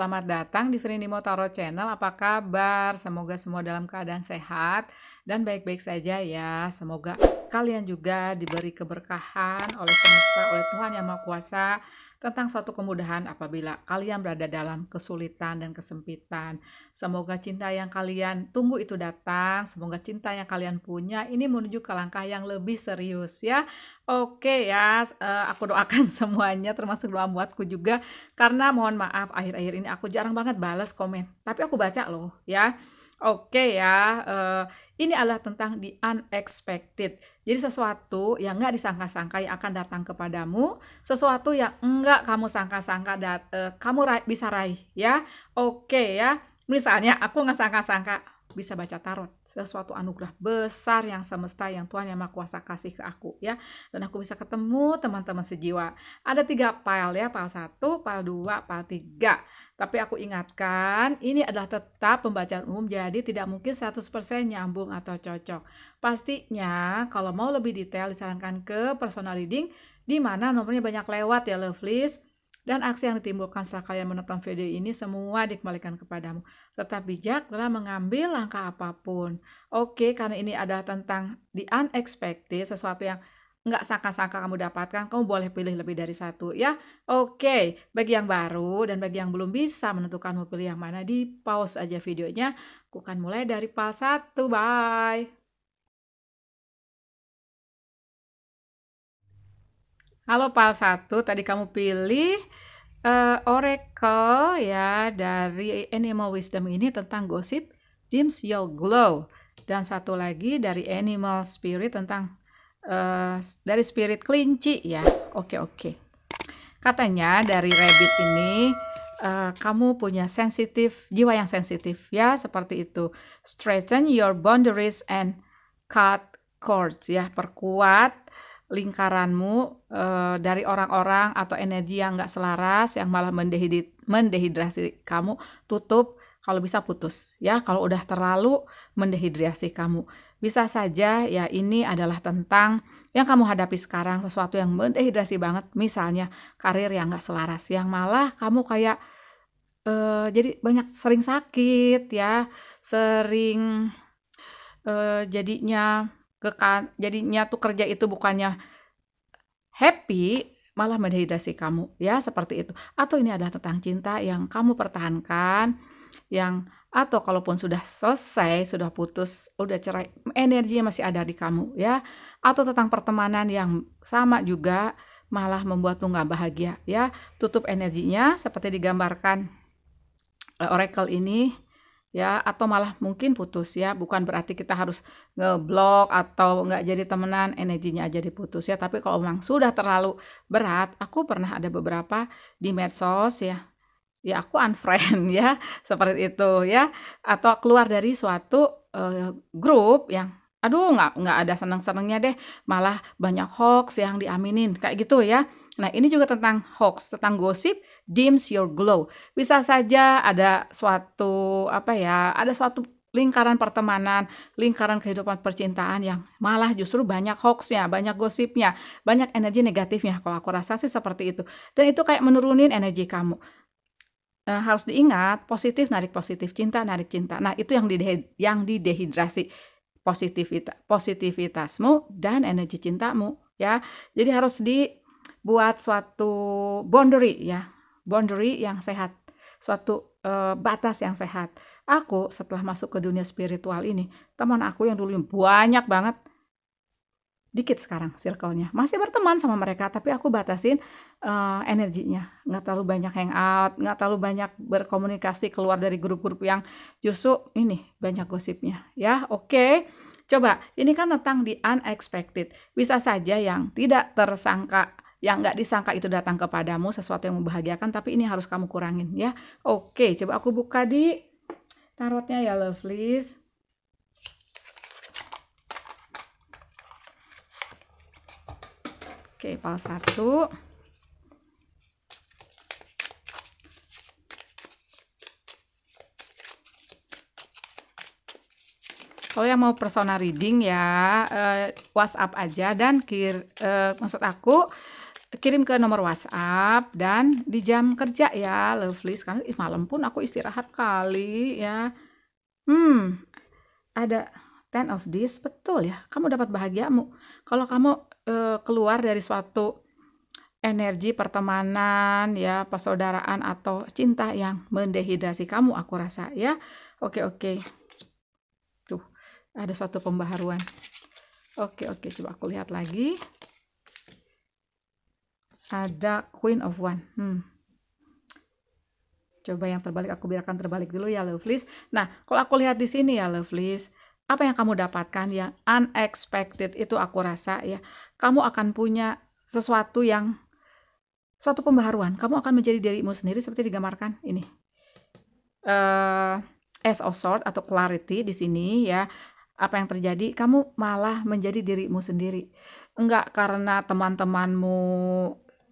selamat datang di Frinimo Tarot Channel. Apa kabar? Semoga semua dalam keadaan sehat dan baik-baik saja ya. Semoga kalian juga diberi keberkahan oleh semesta, oleh Tuhan Yang Maha Kuasa tentang suatu kemudahan apabila kalian berada dalam kesulitan dan kesempitan. Semoga cinta yang kalian tunggu itu datang, semoga cinta yang kalian punya ini menuju ke langkah yang lebih serius ya. Oke ya, eh, aku doakan semuanya termasuk doa buatku juga karena mohon maaf akhir-akhir ini aku jarang banget balas komen, tapi aku baca loh ya. Oke ya, uh, ini adalah tentang the unexpected. Jadi sesuatu yang nggak disangka-sangka yang akan datang kepadamu, sesuatu yang enggak kamu sangka-sangka dat eh, kamu raih bisa raih ya. Oke ya, misalnya aku nggak sangka-sangka bisa baca tarot, sesuatu anugerah besar yang semesta yang Tuhan Yang Maha Kuasa kasih ke aku ya, dan aku bisa ketemu teman-teman sejiwa. Ada tiga pile ya, pile satu, pile dua, pile tiga. Tapi aku ingatkan, ini adalah tetap pembacaan umum jadi tidak mungkin 100% nyambung atau cocok. Pastinya kalau mau lebih detail disarankan ke personal reading di mana nomornya banyak lewat ya list. Dan aksi yang ditimbulkan setelah kalian menonton video ini semua dikembalikan kepadamu. Tetap bijak dalam mengambil langkah apapun. Oke, karena ini adalah tentang the unexpected, sesuatu yang nggak sangka-sangka kamu dapatkan, kamu boleh pilih lebih dari satu ya. Oke, bagi yang baru dan bagi yang belum bisa menentukan mau pilih yang mana, di pause aja videonya. Aku akan mulai dari pal 1, bye. Halo pal 1, tadi kamu pilih uh, Oracle ya dari Animal Wisdom ini tentang gosip dims your glow dan satu lagi dari Animal Spirit tentang Eh, dari spirit kelinci ya. Oke, okay, oke. Okay. Katanya dari rabbit ini uh, kamu punya sensitif, jiwa yang sensitif ya, seperti itu. Strengthen your boundaries and cut cords ya, perkuat lingkaranmu uh, dari orang-orang atau energi yang nggak selaras yang malah mendehid mendehidrasi kamu tutup kalau bisa putus ya kalau udah terlalu mendehidrasi kamu bisa saja ya ini adalah tentang yang kamu hadapi sekarang, sesuatu yang mendehidrasi banget, misalnya karir yang gak selaras, yang malah kamu kayak uh, jadi banyak sering sakit ya, sering uh, jadinya ke jadinya tuh kerja itu bukannya happy malah mendehidrasi kamu ya seperti itu atau ini adalah tentang cinta yang kamu pertahankan yang atau kalaupun sudah selesai, sudah putus, udah cerai, energinya masih ada di kamu ya. Atau tentang pertemanan yang sama juga malah membuatmu nggak bahagia ya. Tutup energinya seperti digambarkan eh, oracle ini ya atau malah mungkin putus ya bukan berarti kita harus ngeblok atau nggak jadi temenan energinya aja diputus ya tapi kalau memang sudah terlalu berat aku pernah ada beberapa di medsos ya ya aku unfriend ya seperti itu ya atau keluar dari suatu uh, grup yang aduh nggak nggak ada seneng senengnya deh malah banyak hoax yang diaminin kayak gitu ya nah ini juga tentang hoax tentang gosip dims your glow bisa saja ada suatu apa ya ada suatu lingkaran pertemanan, lingkaran kehidupan percintaan yang malah justru banyak hoaxnya, banyak gosipnya, banyak energi negatifnya. Kalau aku rasa sih seperti itu. Dan itu kayak menurunin energi kamu. Eh, harus diingat positif narik positif, cinta narik cinta. Nah, itu yang di yang didehidrasi positivitas positivitasmu dan energi cintamu ya. Jadi harus dibuat suatu boundary ya. Boundary yang sehat, suatu uh, batas yang sehat. Aku setelah masuk ke dunia spiritual ini, teman aku yang dulu banyak banget dikit sekarang circle-nya. Masih berteman sama mereka, tapi aku batasin uh, energinya. Nggak terlalu banyak hangout, nggak terlalu banyak berkomunikasi keluar dari grup-grup yang justru ini banyak gosipnya. Ya, oke. Okay. Coba, ini kan tentang the unexpected. Bisa saja yang tidak tersangka yang nggak disangka itu datang kepadamu sesuatu yang membahagiakan tapi ini harus kamu kurangin ya oke okay, coba aku buka di tarotnya ya lovelies Oke, pal 1. Kalau yang mau personal reading ya eh, WhatsApp aja dan kir eh, maksud aku kirim ke nomor WhatsApp dan di jam kerja ya Sekarang karena malam pun aku istirahat kali ya. Hmm. Ada ten of this betul ya. Kamu dapat bahagiamu. Kalau kamu Eh, keluar dari suatu energi pertemanan ya persaudaraan atau cinta yang mendehidrasi kamu aku rasa ya oke oke tuh ada suatu pembaharuan oke oke coba aku lihat lagi ada Queen of One hmm. coba yang terbalik aku biarkan terbalik dulu ya lovelies nah kalau aku lihat di sini ya Lovelace apa yang kamu dapatkan yang unexpected itu aku rasa ya kamu akan punya sesuatu yang suatu pembaharuan kamu akan menjadi dirimu sendiri seperti digambarkan ini uh, as of sort atau clarity di sini ya apa yang terjadi kamu malah menjadi dirimu sendiri enggak karena teman-temanmu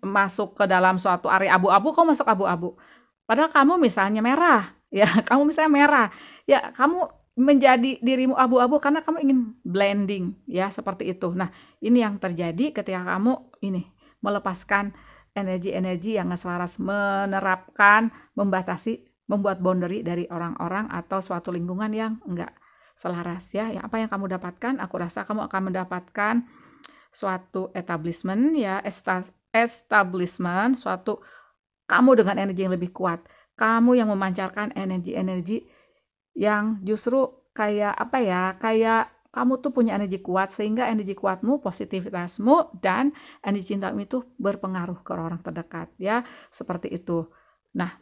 masuk ke dalam suatu area abu-abu kamu masuk abu-abu padahal kamu misalnya merah ya kamu misalnya merah ya kamu menjadi dirimu abu-abu karena kamu ingin blending ya seperti itu. Nah, ini yang terjadi ketika kamu ini melepaskan energi-energi yang selaras menerapkan, membatasi, membuat boundary dari orang-orang atau suatu lingkungan yang enggak selaras ya. Yang apa yang kamu dapatkan, aku rasa kamu akan mendapatkan suatu establishment ya, establishment, suatu kamu dengan energi yang lebih kuat, kamu yang memancarkan energi-energi yang justru kayak apa ya kayak kamu tuh punya energi kuat sehingga energi kuatmu, positivitasmu dan energi cintamu itu berpengaruh ke orang terdekat ya, seperti itu. Nah,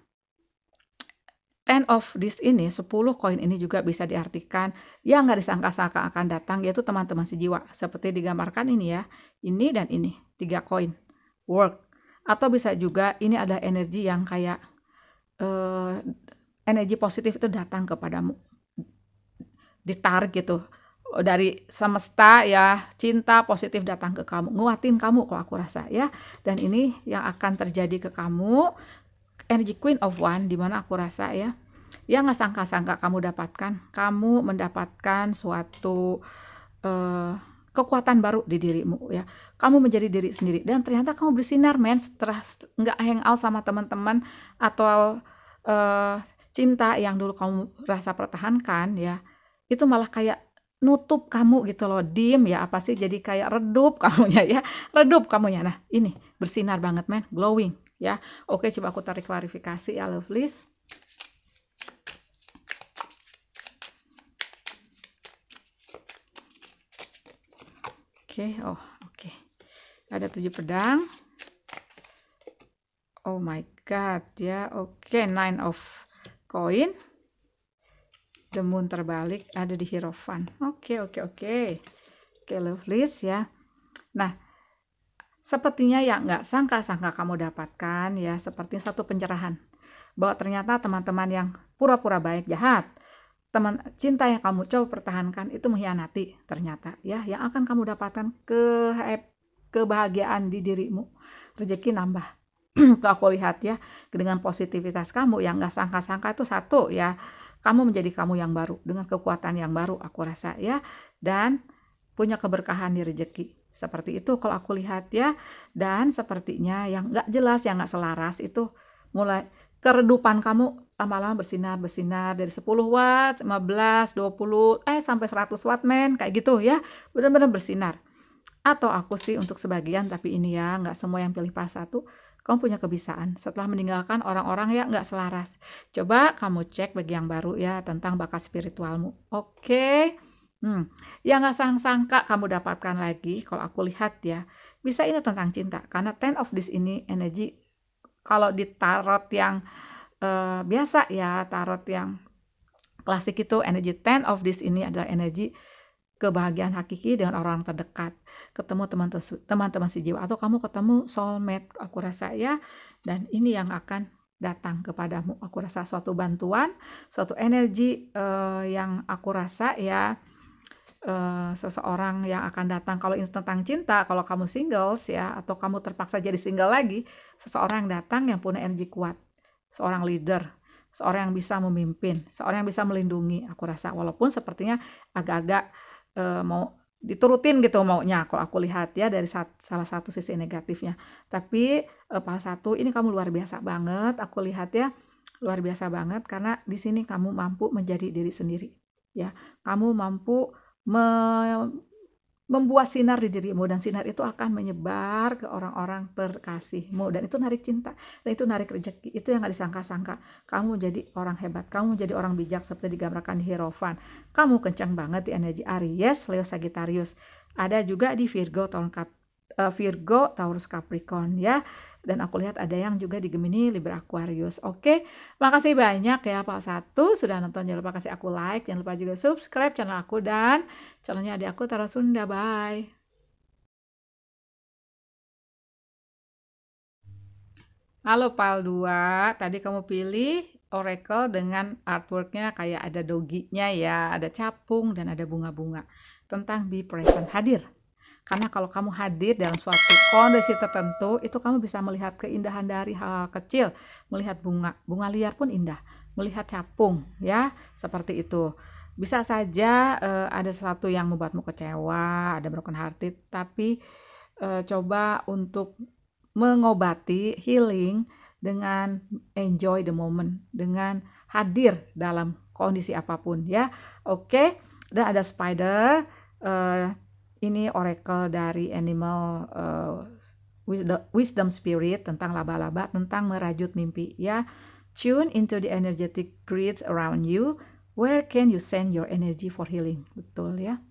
Ten of this ini, 10 koin ini juga bisa diartikan yang nggak disangka-sangka akan datang yaitu teman-teman sejiwa. Seperti digambarkan ini ya, ini dan ini, tiga koin, work. Atau bisa juga ini ada energi yang kayak eh, energi positif itu datang kepadamu ditarik gitu dari semesta ya cinta positif datang ke kamu nguatin kamu kok aku rasa ya dan ini yang akan terjadi ke kamu energy queen of one dimana aku rasa ya yang nggak sangka-sangka kamu dapatkan kamu mendapatkan suatu uh, kekuatan baru di dirimu ya kamu menjadi diri sendiri dan ternyata kamu bersinar men setelah nggak hangout sama teman-teman atau uh, cinta yang dulu kamu rasa pertahankan ya itu malah kayak nutup kamu gitu loh dim ya apa sih jadi kayak redup kamunya ya redup kamunya nah ini bersinar banget men glowing ya oke coba aku tarik klarifikasi ya love list Oke, oh oke. Ada tujuh pedang. Oh my god, ya. Oke, nine of koin demun terbalik ada di Hirofan oke okay, oke okay, oke okay. oke okay, list ya nah sepertinya ya nggak sangka-sangka kamu dapatkan ya seperti satu pencerahan bahwa ternyata teman-teman yang pura-pura baik jahat teman cinta yang kamu coba pertahankan itu mengkhianati ternyata ya yang akan kamu dapatkan ke kebahagiaan di dirimu rezeki nambah kalau aku lihat ya dengan positivitas kamu yang nggak sangka-sangka itu satu ya kamu menjadi kamu yang baru dengan kekuatan yang baru aku rasa ya dan punya keberkahan di rezeki seperti itu kalau aku lihat ya dan sepertinya yang nggak jelas yang nggak selaras itu mulai keredupan kamu lama-lama bersinar bersinar dari 10 watt 15 20 eh sampai 100 watt men kayak gitu ya benar-benar bersinar atau aku sih untuk sebagian tapi ini ya nggak semua yang pilih pas satu kamu punya kebiasaan setelah meninggalkan orang-orang yang nggak selaras. Coba kamu cek bagi yang baru ya tentang bakat spiritualmu. Oke. Okay? Hmm, yang nggak sangka kamu dapatkan lagi kalau aku lihat ya. Bisa ini tentang cinta karena ten of this ini energi kalau di tarot yang uh, biasa ya, tarot yang klasik itu energi ten of this ini adalah energi kebahagiaan hakiki dengan orang terdekat, ketemu teman teman-teman jiwa atau kamu ketemu soulmate aku rasa ya dan ini yang akan datang kepadamu. Aku rasa suatu bantuan, suatu energi uh, yang aku rasa ya uh, seseorang yang akan datang kalau ini tentang cinta, kalau kamu singles ya atau kamu terpaksa jadi single lagi, seseorang yang datang yang punya energi kuat, seorang leader, seorang yang bisa memimpin, seorang yang bisa melindungi. Aku rasa walaupun sepertinya agak-agak e, mau diturutin gitu maunya kalau aku lihat ya dari sat, salah satu sisi negatifnya tapi e, eh, pas satu ini kamu luar biasa banget aku lihat ya luar biasa banget karena di sini kamu mampu menjadi diri sendiri ya kamu mampu me membuat sinar di dirimu dan sinar itu akan menyebar ke orang-orang terkasihmu dan itu narik cinta dan itu narik rezeki itu yang gak disangka-sangka kamu jadi orang hebat kamu jadi orang bijak seperti digambarkan di Hierophant kamu kencang banget di energi Aries Leo Sagittarius ada juga di Virgo tahun Eh, Virgo, Taurus, Capricorn ya. Dan aku lihat ada yang juga di Gemini, Libra, Aquarius. Oke, makasih banyak ya Pak Satu sudah nonton. Jangan lupa kasih aku like, jangan lupa juga subscribe channel aku dan channelnya adik aku Tara Sunda. Bye. Halo Pal 2, tadi kamu pilih Oracle dengan artworknya kayak ada doginya ya, ada capung dan ada bunga-bunga. Tentang Be Present, hadir. Karena kalau kamu hadir dalam suatu kondisi tertentu, itu kamu bisa melihat keindahan dari hal, -hal kecil, melihat bunga, bunga liar pun indah, melihat capung, ya, seperti itu. Bisa saja uh, ada sesuatu yang membuatmu kecewa, ada broken hearted, tapi uh, coba untuk mengobati healing dengan enjoy the moment, dengan hadir dalam kondisi apapun ya. Oke, okay? dan ada spider uh, ini oracle dari animal uh, wisdom spirit tentang laba-laba tentang merajut mimpi ya tune into the energetic grids around you where can you send your energy for healing betul ya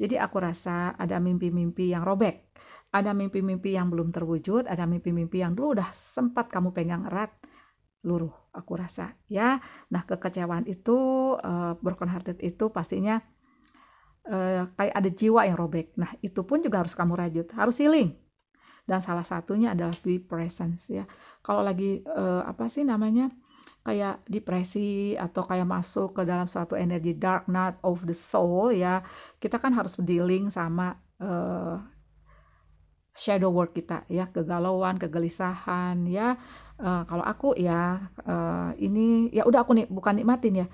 jadi aku rasa ada mimpi-mimpi yang robek ada mimpi-mimpi yang belum terwujud ada mimpi-mimpi yang dulu udah sempat kamu pegang erat luruh aku rasa ya nah kekecewaan itu uh, broken hearted itu pastinya Eh, kayak ada jiwa yang robek. Nah, itu pun juga harus kamu rajut, harus healing. Dan salah satunya adalah be presence ya. Kalau lagi uh, apa sih namanya? kayak depresi atau kayak masuk ke dalam suatu energi dark night of the soul ya kita kan harus dealing sama uh, shadow work kita ya kegalauan kegelisahan ya uh, kalau aku ya uh, ini ya udah aku nih bukan nikmatin ya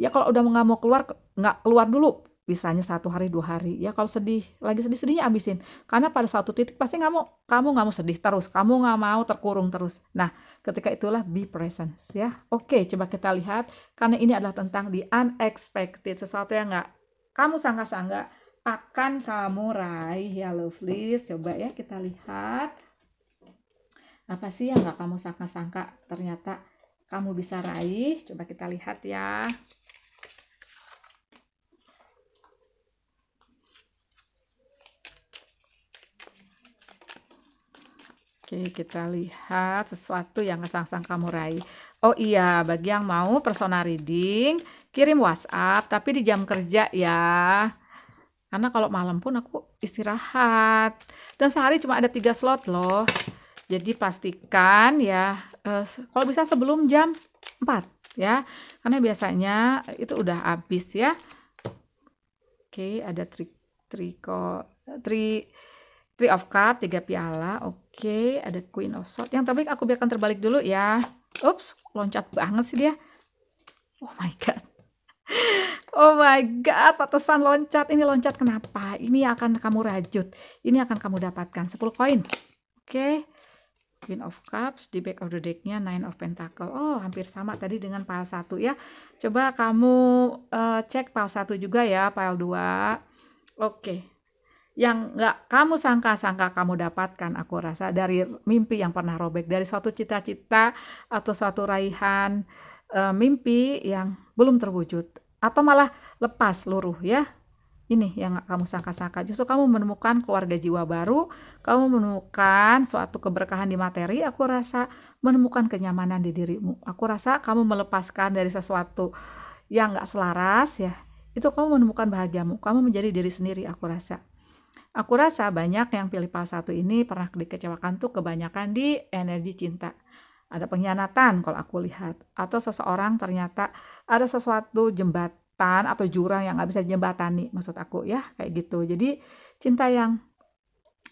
ya kalau udah nggak mau keluar nggak keluar dulu bisanya satu hari dua hari ya kalau sedih lagi sedih sedihnya abisin karena pada satu titik pasti nggak mau kamu nggak mau sedih terus kamu nggak mau terkurung terus nah ketika itulah be present ya oke coba kita lihat karena ini adalah tentang the unexpected sesuatu yang nggak kamu sangka-sangka akan kamu raih ya lovely coba ya kita lihat apa sih yang nggak kamu sangka-sangka ternyata kamu bisa raih coba kita lihat ya Oke, kita lihat sesuatu yang sang-sang kamu raih. Oh iya, bagi yang mau personal reading, kirim WhatsApp tapi di jam kerja ya. Karena kalau malam pun aku istirahat. Dan sehari cuma ada tiga slot loh. Jadi pastikan ya, eh, kalau bisa sebelum jam 4 ya. Karena biasanya itu udah habis ya. Oke, ada trik triko tri, tri Three of Cup, tiga piala. Oke, okay. ada Queen of Swords. Yang terbaik aku biarkan terbalik dulu ya. Ups, loncat banget sih dia. Oh my God. Oh my God, patesan loncat. Ini loncat kenapa? Ini akan kamu rajut. Ini akan kamu dapatkan. 10 koin. Oke. Okay. Queen of Cups, di back of the deck-nya Nine of Pentacle. Oh, hampir sama tadi dengan pile 1 ya. Coba kamu uh, cek pile 1 juga ya, pile 2. Oke. Okay yang nggak kamu sangka-sangka kamu dapatkan aku rasa dari mimpi yang pernah robek dari suatu cita-cita atau suatu raihan e, mimpi yang belum terwujud atau malah lepas luruh ya ini yang kamu sangka-sangka justru kamu menemukan keluarga jiwa baru kamu menemukan suatu keberkahan di materi aku rasa menemukan kenyamanan di dirimu aku rasa kamu melepaskan dari sesuatu yang nggak selaras ya itu kamu menemukan bahagiamu kamu menjadi diri sendiri aku rasa Aku rasa banyak yang pilih pas satu ini pernah dikecewakan tuh kebanyakan di energi cinta. Ada pengkhianatan kalau aku lihat. Atau seseorang ternyata ada sesuatu jembatan atau jurang yang gak bisa jembatani. Maksud aku ya kayak gitu. Jadi cinta yang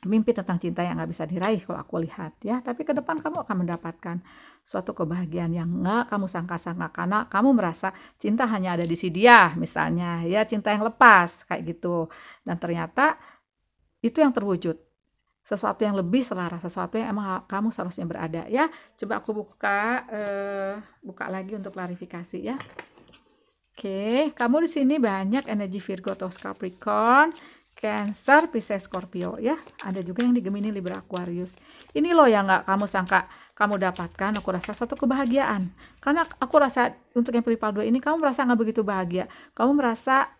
mimpi tentang cinta yang gak bisa diraih kalau aku lihat ya. Tapi ke depan kamu akan mendapatkan suatu kebahagiaan yang nggak kamu sangka-sangka karena kamu merasa cinta hanya ada di si dia misalnya ya cinta yang lepas kayak gitu. Dan ternyata itu yang terwujud sesuatu yang lebih selaras sesuatu yang emang kamu seharusnya berada ya coba aku buka eh, buka lagi untuk klarifikasi ya oke kamu di sini banyak energi Virgo atau Capricorn Cancer, Pisces, Scorpio ya. Ada juga yang di Gemini, Libra, Aquarius. Ini loh yang nggak kamu sangka kamu dapatkan. Aku rasa suatu kebahagiaan. Karena aku rasa untuk yang pilih pal ini kamu merasa nggak begitu bahagia. Kamu merasa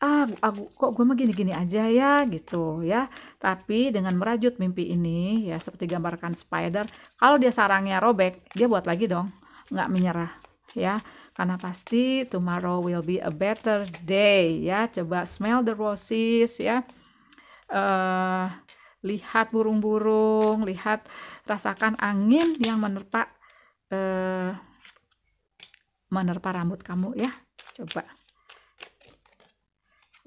ah aku kok gue mah gini-gini aja ya gitu ya tapi dengan merajut mimpi ini ya seperti gambarkan spider kalau dia sarangnya robek dia buat lagi dong nggak menyerah ya karena pasti tomorrow will be a better day ya coba smell the roses ya uh, lihat burung-burung lihat rasakan angin yang menerpa uh, menerpa rambut kamu ya coba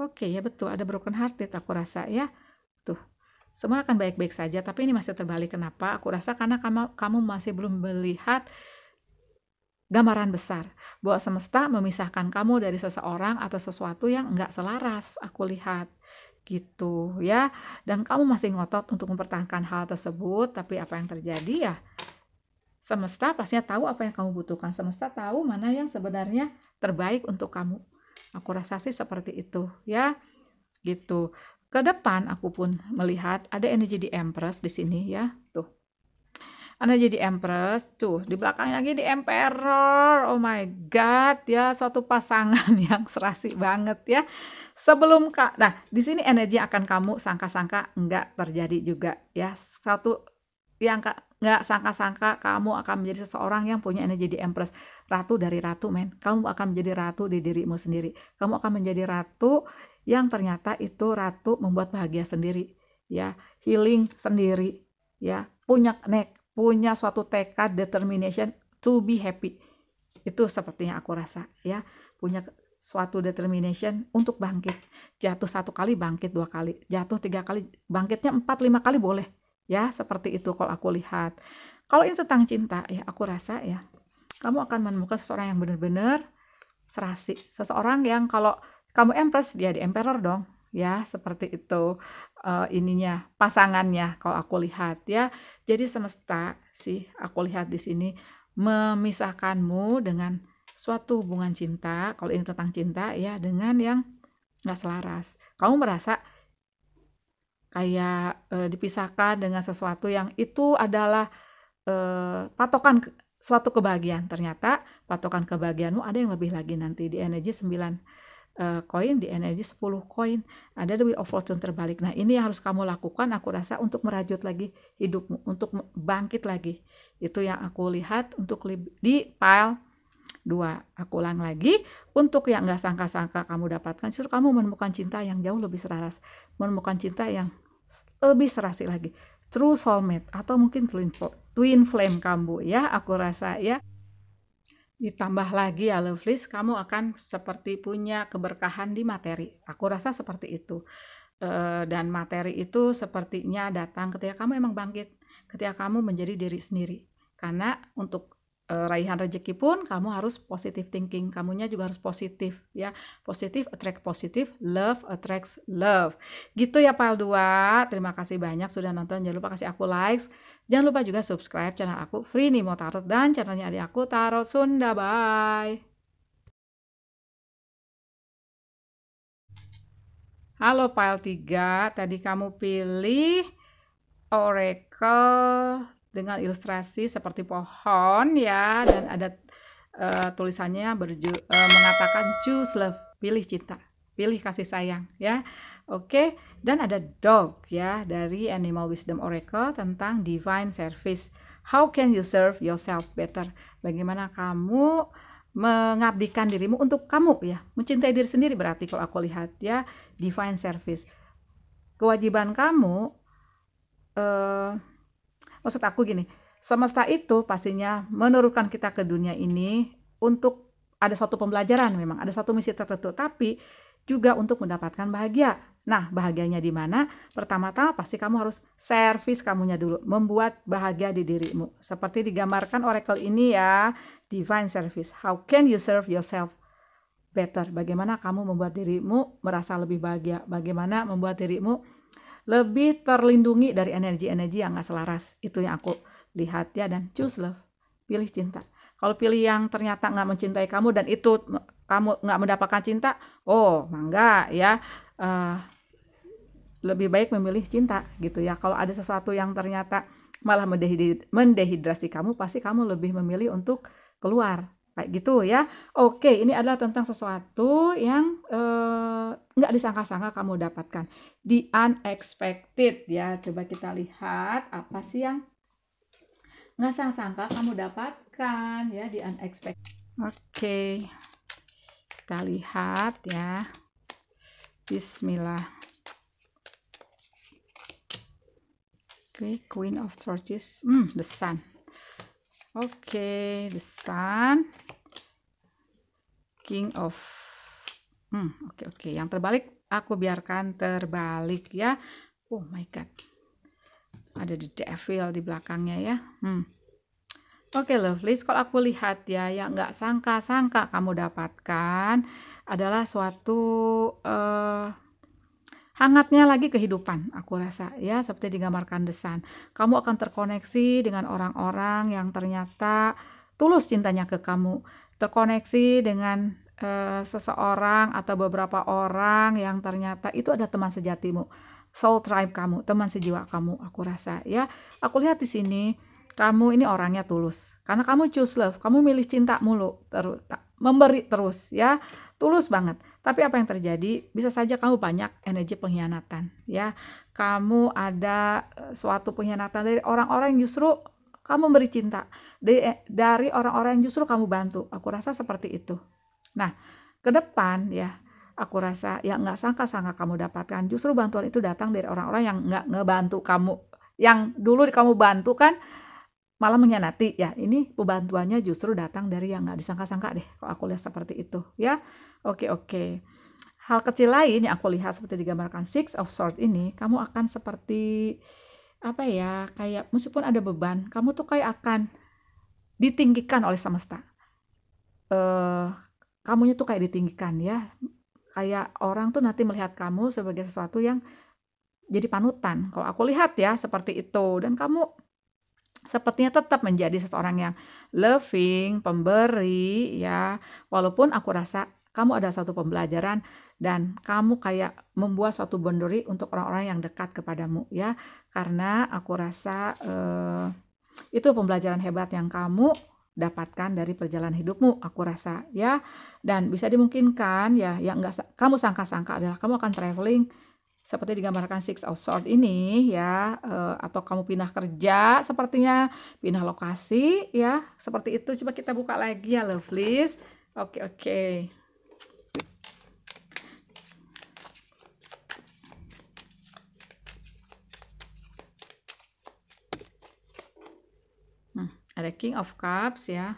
Oke ya betul ada broken hearted aku rasa ya. Tuh. Semua akan baik-baik saja tapi ini masih terbalik kenapa? Aku rasa karena kamu kamu masih belum melihat gambaran besar bahwa semesta memisahkan kamu dari seseorang atau sesuatu yang nggak selaras aku lihat gitu ya dan kamu masih ngotot untuk mempertahankan hal tersebut tapi apa yang terjadi ya semesta pastinya tahu apa yang kamu butuhkan semesta tahu mana yang sebenarnya terbaik untuk kamu Aku rasa sih seperti itu ya. Gitu. Ke depan aku pun melihat ada energi di Empress di sini ya. Tuh. Anda jadi Empress, tuh di belakangnya lagi di Emperor. Oh my God, ya suatu pasangan yang serasi banget ya. Sebelum kak, nah di sini energi akan kamu sangka-sangka nggak terjadi juga ya. Satu yang kak Nggak sangka-sangka kamu akan menjadi seseorang yang punya energi di Empress. Ratu dari ratu, men. Kamu akan menjadi ratu di dirimu sendiri. Kamu akan menjadi ratu yang ternyata itu ratu membuat bahagia sendiri. Ya, healing sendiri. Ya, punya nek, punya suatu tekad determination to be happy. Itu sepertinya aku rasa, ya. Punya suatu determination untuk bangkit. Jatuh satu kali, bangkit dua kali. Jatuh tiga kali, bangkitnya empat lima kali boleh Ya, seperti itu kalau aku lihat. Kalau ini tentang cinta, ya aku rasa ya, kamu akan menemukan seseorang yang benar-benar serasi. Seseorang yang kalau kamu empress, dia di emperor dong. Ya, seperti itu uh, ininya, pasangannya kalau aku lihat ya. Jadi semesta sih aku lihat di sini memisahkanmu dengan suatu hubungan cinta, kalau ini tentang cinta ya, dengan yang nggak selaras. Kamu merasa kayak e, dipisahkan dengan sesuatu yang itu adalah e, patokan ke, suatu kebahagiaan. Ternyata patokan kebahagiaanmu ada yang lebih lagi nanti di energi 9 eh, koin, e, di energi 10 koin, ada the wheel of fortune terbalik. Nah, ini yang harus kamu lakukan aku rasa untuk merajut lagi hidupmu, untuk bangkit lagi. Itu yang aku lihat untuk di pile dua aku ulang lagi untuk yang nggak sangka-sangka kamu dapatkan justru kamu menemukan cinta yang jauh lebih seraras menemukan cinta yang lebih serasi lagi true soulmate atau mungkin twin twin flame kamu ya aku rasa ya ditambah lagi ya lovelies kamu akan seperti punya keberkahan di materi aku rasa seperti itu e, dan materi itu sepertinya datang ketika kamu emang bangkit ketika kamu menjadi diri sendiri karena untuk Eh, raihan rezeki pun kamu harus positive thinking kamunya juga harus positif ya positif attract positif love attracts love gitu ya pal 2 terima kasih banyak sudah nonton jangan lupa kasih aku likes jangan lupa juga subscribe channel aku free nih mau tarot dan channelnya adik aku tarot Sunda bye Halo pile 3, tadi kamu pilih Oracle dengan ilustrasi seperti pohon ya dan ada uh, tulisannya berju, uh, mengatakan choose love, pilih cinta, pilih kasih sayang ya. Oke, okay. dan ada dog ya dari Animal Wisdom Oracle tentang divine service. How can you serve yourself better? Bagaimana kamu mengabdikan dirimu untuk kamu ya mencintai diri sendiri berarti kalau aku lihat ya divine service kewajiban kamu eh, maksud aku gini semesta itu pastinya menurunkan kita ke dunia ini untuk ada suatu pembelajaran memang ada suatu misi tertentu tapi juga untuk mendapatkan bahagia nah bahagianya di mana pertama-tama pasti kamu harus servis kamunya dulu membuat bahagia di dirimu seperti digambarkan oracle ini ya divine service how can you serve yourself better bagaimana kamu membuat dirimu merasa lebih bahagia bagaimana membuat dirimu lebih terlindungi dari energi-energi yang nggak selaras itu yang aku lihat ya dan choose love pilih cinta kalau pilih yang ternyata nggak mencintai kamu dan itu kamu nggak mendapatkan cinta oh mangga ya uh, lebih baik memilih cinta gitu ya kalau ada sesuatu yang ternyata malah mendehidrasi kamu pasti kamu lebih memilih untuk keluar kayak gitu ya. Oke, ini adalah tentang sesuatu yang eh, nggak eh, disangka-sangka kamu dapatkan. The unexpected ya. Coba kita lihat apa sih yang nggak sangka-sangka kamu dapatkan ya di unexpected. Oke, kita lihat ya. Bismillah. Oke, Queen of Swords. Hmm, the sun. Oke, okay, the sun king of hmm oke okay, oke okay. yang terbalik aku biarkan terbalik ya oh my god ada the devil di belakangnya ya hmm oke okay, lovelies kalau aku lihat ya yang nggak sangka-sangka kamu dapatkan adalah suatu uh, hangatnya lagi kehidupan aku rasa ya seperti digambarkan desan kamu akan terkoneksi dengan orang-orang yang ternyata tulus cintanya ke kamu terkoneksi dengan e, seseorang atau beberapa orang yang ternyata itu ada teman sejatimu, soul tribe kamu, teman sejiwa kamu. Aku rasa ya, aku lihat di sini kamu ini orangnya tulus karena kamu choose love, kamu milih cinta mulu terus memberi terus ya tulus banget tapi apa yang terjadi bisa saja kamu banyak energi pengkhianatan ya kamu ada eh, suatu pengkhianatan dari orang-orang yang justru kamu beri cinta eh, dari orang-orang yang justru kamu bantu. Aku rasa seperti itu. Nah, ke depan ya, aku rasa yang nggak sangka-sangka kamu dapatkan. Justru bantuan itu datang dari orang-orang yang nggak ngebantu kamu. Yang dulu kamu bantu kan malah mengkhianati ya ini pembantuannya justru datang dari yang nggak disangka-sangka deh kalau aku lihat seperti itu ya oke oke hal kecil lain yang aku lihat seperti digambarkan six of swords ini kamu akan seperti apa ya kayak meskipun ada beban kamu tuh kayak akan ditinggikan oleh semesta eh kamunya tuh kayak ditinggikan ya kayak orang tuh nanti melihat kamu sebagai sesuatu yang jadi panutan kalau aku lihat ya seperti itu dan kamu sepertinya tetap menjadi seseorang yang loving, pemberi ya. Walaupun aku rasa kamu ada satu pembelajaran dan kamu kayak membuat suatu boundary untuk orang-orang yang dekat kepadamu ya karena aku rasa eh, itu pembelajaran hebat yang kamu dapatkan dari perjalanan hidupmu aku rasa ya dan bisa dimungkinkan ya yang nggak kamu sangka-sangka adalah kamu akan traveling seperti digambarkan six of sword ini ya eh, atau kamu pindah kerja sepertinya pindah lokasi ya seperti itu coba kita buka lagi ya lovelies oke okay, oke okay. ada king of cups ya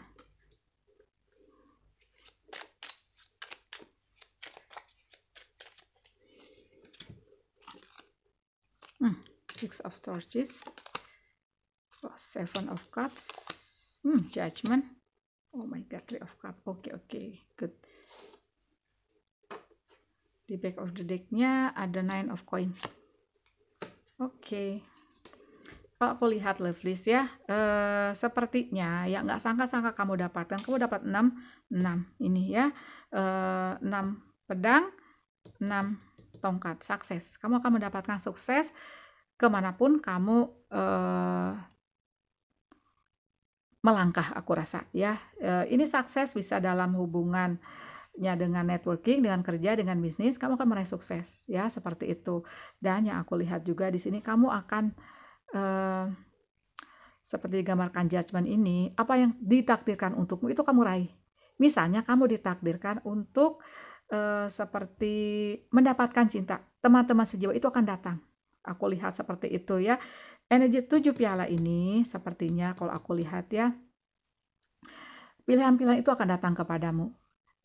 hmm, six of torches oh, seven of cups hmm, judgment oh my god three of cups oke okay, oke okay, good di back of the decknya ada nine of Coins oke okay kalau aku lihat love list ya, eh, sepertinya ya nggak sangka-sangka kamu dapatkan, kamu dapat 6, 6 ini ya, eh, 6 pedang, 6 tongkat, sukses. Kamu akan mendapatkan sukses kemanapun kamu eh, melangkah aku rasa ya. Eh, ini sukses bisa dalam hubungan nya dengan networking, dengan kerja, dengan bisnis, kamu akan meraih sukses ya seperti itu. Dan yang aku lihat juga di sini kamu akan Eh, seperti digambarkan judgment ini, apa yang ditakdirkan untukmu itu kamu raih. Misalnya kamu ditakdirkan untuk uh, seperti mendapatkan cinta, teman-teman sejiwa itu akan datang. Aku lihat seperti itu ya. Energi tujuh piala ini sepertinya kalau aku lihat ya, pilihan-pilihan itu akan datang kepadamu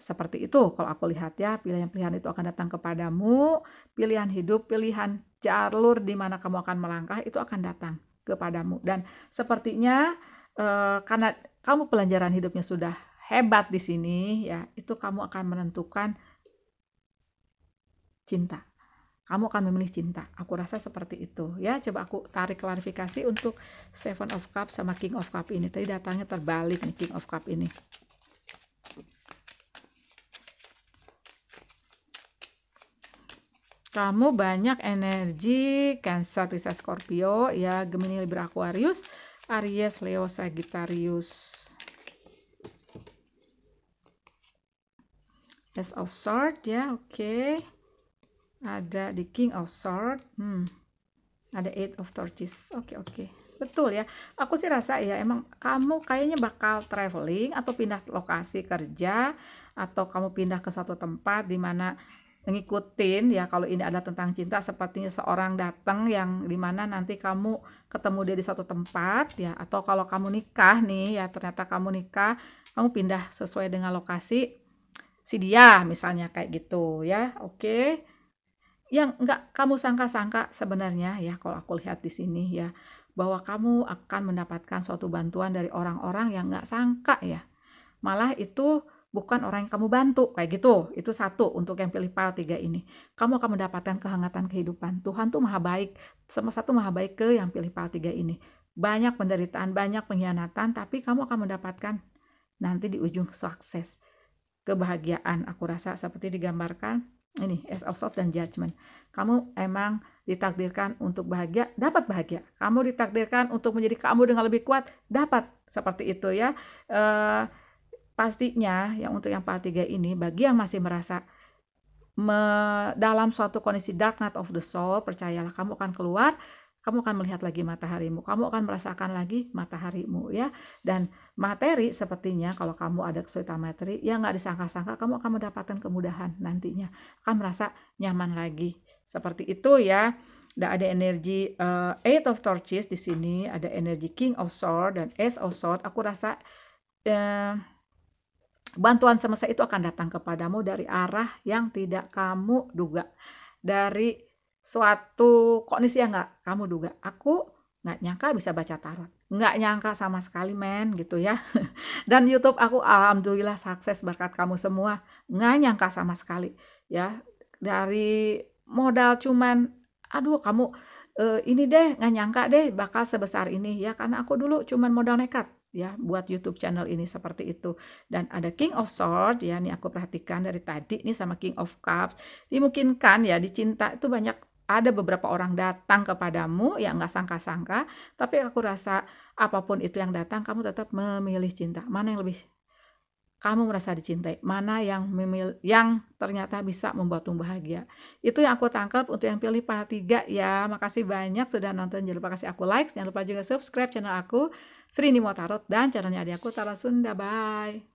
seperti itu kalau aku lihat ya, pilihan-pilihan itu akan datang kepadamu, pilihan hidup, pilihan jalur di mana kamu akan melangkah itu akan datang kepadamu. Dan sepertinya eh, karena kamu pelajaran hidupnya sudah hebat di sini ya, itu kamu akan menentukan cinta. Kamu akan memilih cinta. Aku rasa seperti itu ya. Coba aku tarik klarifikasi untuk Seven of Cups sama King of Cups ini. Tadi datangnya terbalik nih King of Cups ini. kamu banyak energi Cancer, Risa, Scorpio, ya Gemini, Libra, Aquarius, Aries, Leo, Sagittarius. As of Sword ya, oke. Okay. Ada di King of Sword. Hmm. Ada Eight of Torches. Oke, okay, oke. Okay. Betul ya. Aku sih rasa ya emang kamu kayaknya bakal traveling atau pindah lokasi kerja atau kamu pindah ke suatu tempat dimana mana ngikutin ya kalau ini adalah tentang cinta sepertinya seorang datang yang dimana nanti kamu ketemu dia di suatu tempat ya atau kalau kamu nikah nih ya ternyata kamu nikah kamu pindah sesuai dengan lokasi si dia misalnya kayak gitu ya oke okay. yang nggak kamu sangka-sangka sebenarnya ya kalau aku lihat di sini ya bahwa kamu akan mendapatkan suatu bantuan dari orang-orang yang nggak sangka ya malah itu bukan orang yang kamu bantu kayak gitu itu satu untuk yang pilih pal tiga ini kamu akan mendapatkan kehangatan kehidupan Tuhan tuh maha baik sama satu maha baik ke yang pilih pal tiga ini banyak penderitaan banyak pengkhianatan tapi kamu akan mendapatkan nanti di ujung sukses kebahagiaan aku rasa seperti digambarkan ini as of Salt dan judgment kamu emang ditakdirkan untuk bahagia dapat bahagia kamu ditakdirkan untuk menjadi kamu dengan lebih kuat dapat seperti itu ya uh, Pastinya yang untuk yang part 3 ini bagi yang masih merasa me, dalam suatu kondisi dark night of the soul, percayalah kamu akan keluar, kamu akan melihat lagi mataharimu, kamu akan merasakan lagi mataharimu ya. Dan materi sepertinya kalau kamu ada kesulitan materi, ya nggak disangka-sangka kamu akan mendapatkan kemudahan nantinya, akan merasa nyaman lagi. Seperti itu ya. Dan ada energi uh, Eight of Torches di sini, ada energi King of Sword dan Ace of Sword. Aku rasa uh, bantuan semesta itu akan datang kepadamu dari arah yang tidak kamu duga. Dari suatu kondisi yang nggak kamu duga. Aku nggak nyangka bisa baca tarot. Nggak nyangka sama sekali men gitu ya. Dan YouTube aku alhamdulillah sukses berkat kamu semua. Nggak nyangka sama sekali ya. Dari modal cuman aduh kamu uh, ini deh nggak nyangka deh bakal sebesar ini ya karena aku dulu cuman modal nekat ya buat YouTube channel ini seperti itu dan ada King of Swords ya ini aku perhatikan dari tadi ini sama King of Cups dimungkinkan ya dicinta itu banyak ada beberapa orang datang kepadamu ya nggak sangka-sangka tapi aku rasa apapun itu yang datang kamu tetap memilih cinta mana yang lebih kamu merasa dicintai mana yang memil yang ternyata bisa membuatmu bahagia itu yang aku tangkap untuk yang pilih part 3 ya makasih banyak sudah nonton jangan lupa kasih aku like jangan lupa juga subscribe channel aku Frini Motarot dan channelnya adik aku Tara Sunda. Bye!